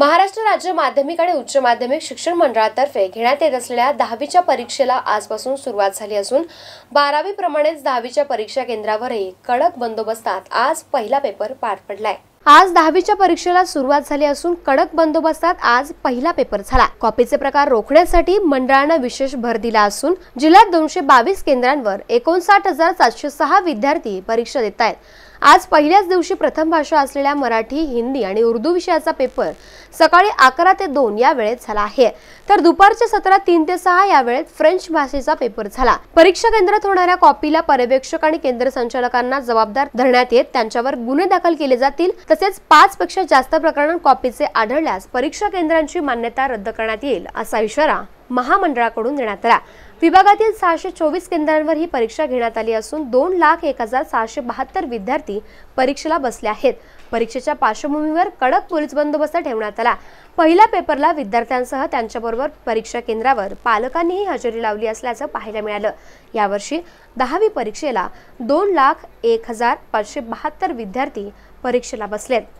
महाराष्ट्र राज्य माध्यमिक आणि उच्च माध्यमिक शिक्षण मंडळातर्फे घेण्यात येत असलेल्या दहावीच्या परीक्षेला आजपासून सुरुवात झाली असून प्रमाणेच दहावीच्या परीक्षा केंद्रावरही कडक बंदोबस्तात आज पहिला पेपर पार पडलाय आज दहावीच्या परीक्षेला सुरुवात झाली असून कडक बंदोबस्तात आज पहिला पेपर झाला कॉपीचे प्रकार रोखण्यासाठी मंडळानं विशेष भर दिला असून जिल्ह्यात दोनशे बावीस केंद्रांवर एकोणसाठ हजार सातशे सहा विद्यार्थी परीक्षा देत आहेत आज पहिल्याच दिवशी प्रथम भाषा असलेल्या मराठी हिंदी आणि उर्दू विषयाचा पेपर सकाळी अकरा ते दोन या वेळेत झाला आहे तर दुपारच्या सत्रात तीन ते सहा या वेळेत फ्रेंच भाषेचा पेपर झाला परीक्षा केंद्रात होणाऱ्या कॉपीला पर्यवेक्षक आणि केंद्र संचालकांना जबाबदार धरण्यात येत त्यांच्यावर गुन्हे दाखल केले जातील तसेच पाच पेक्षा जास्त प्रकरण कॉपीचे आढळल्यास परीक्षा केंद्रांची मान्यता रद्द करण्यात येईल असा इशारा महामंडळाकडून देण्यात आला विभागातील सहाशे चोवीस केंद्रांवर ही परीक्षा घेण्यात आली असून दोन लाख एक हजार सहाशे बहात्तर विद्यार्थी परीक्षेला बसले आहेत परीक्षेच्या पार्श्वभूमीवर कडक पोलीस बंदोबस्त ठेवण्यात आला पहिल्या पेपरला विद्यार्थ्यांसह त्यांच्याबरोबर परीक्षा केंद्रावर पालकांनीही हजेरी लावली असल्याचं पाहायला मिळालं यावर्षी दहावी परीक्षेला दोन लाख एक हजार पाचशे बहात्तर विद्यार्थी परीक्षेला बसलेत